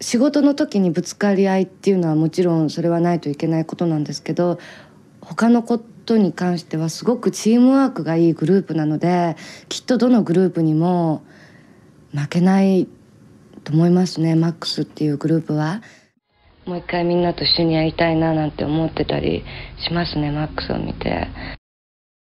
仕事の時にぶつかり合いっていうのはもちろんそれはないといけないことなんですけど他のことに関してはすごくチームワークがいいグループなのできっとどのグループにも負けないと思いますねマックスっていうグループは。もう一回みんなと一緒にやりたいななんて思ってたりしますねマックスを見て。